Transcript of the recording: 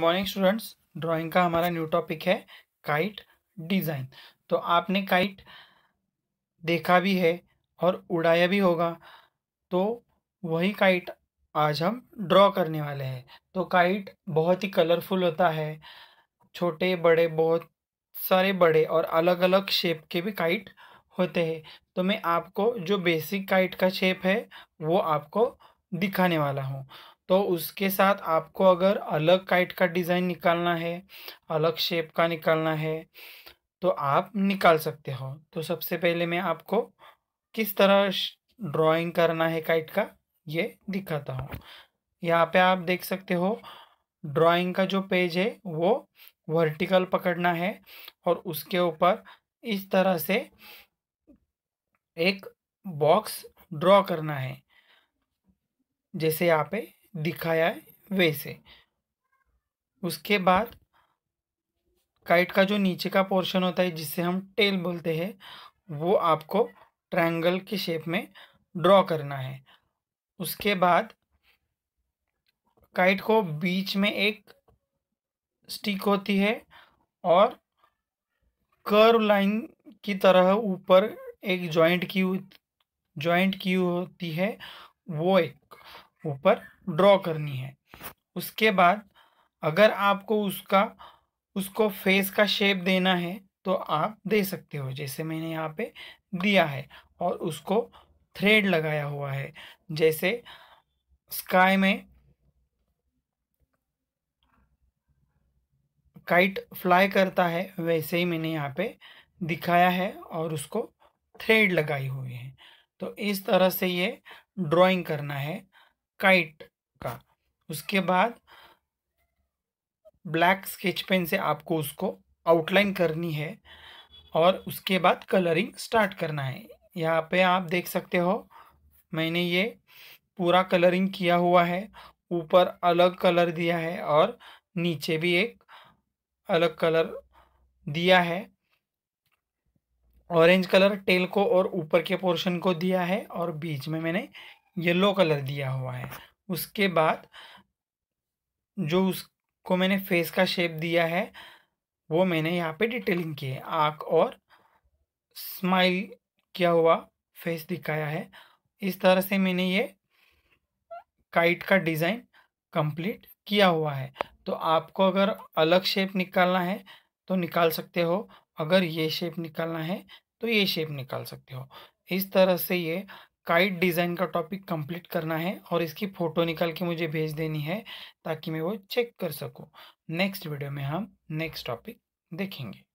morning students drawing का हमारा new topic है काइट डिज़ाइन तो आपने काइट देखा भी है और उड़ाया भी होगा तो वही काइट आज हम ड्रॉ करने वाले हैं तो काइट बहुत ही कलरफुल होता है छोटे बड़े बहुत सारे बड़े और अलग अलग शेप के भी काइट होते हैं तो मैं आपको जो बेसिक काइट का शेप है वो आपको दिखाने वाला हूँ तो उसके साथ आपको अगर अलग काइट का डिज़ाइन निकालना है अलग शेप का निकालना है तो आप निकाल सकते हो तो सबसे पहले मैं आपको किस तरह ड्राइंग करना है काइट का ये दिखाता हूँ यहाँ पे आप देख सकते हो ड्राइंग का जो पेज है वो वर्टिकल पकड़ना है और उसके ऊपर इस तरह से एक बॉक्स ड्रॉ करना है जैसे यहाँ पे दिखाया है वैसे उसके बाद काइट का जो नीचे का पोर्शन होता है जिसे हम टेल बोलते हैं वो आपको ट्रायंगल के शेप में ड्रॉ करना है उसके बाद काइट को बीच में एक स्टिक होती है और कर्व लाइन की तरह ऊपर एक जॉइंट की जॉइंट की होती है वो एक ऊपर ड्रॉ करनी है उसके बाद अगर आपको उसका उसको फेस का शेप देना है तो आप दे सकते हो जैसे मैंने यहाँ पे दिया है और उसको थ्रेड लगाया हुआ है जैसे स्काई में काइट फ्लाई करता है वैसे ही मैंने यहाँ पे दिखाया है और उसको थ्रेड लगाई हुई है तो इस तरह से ये ड्राइंग करना है काइट का उसके बाद ब्लैक स्केच पेन से आपको उसको आउटलाइन करनी है और उसके बाद कलरिंग स्टार्ट करना है यहाँ पे आप देख सकते हो मैंने ये पूरा कलरिंग किया हुआ है ऊपर अलग कलर दिया है और नीचे भी एक अलग कलर दिया है ऑरेंज कलर टेल को और ऊपर के पोर्शन को दिया है और बीच में मैंने येलो कलर दिया हुआ है उसके बाद जो उसको मैंने फेस का शेप दिया है वो मैंने यहाँ पे डिटेलिंग की है आँख और स्माइल किया हुआ फेस दिखाया है इस तरह से मैंने ये काइट का डिज़ाइन कंप्लीट किया हुआ है तो आपको अगर अलग शेप निकालना है तो निकाल सकते हो अगर ये शेप निकालना है तो ये शेप निकाल सकते हो इस तरह से ये काइट डिज़ाइन का टॉपिक कंप्लीट करना है और इसकी फ़ोटो निकाल के मुझे भेज देनी है ताकि मैं वो चेक कर सकूँ नेक्स्ट वीडियो में हम नेक्स्ट टॉपिक देखेंगे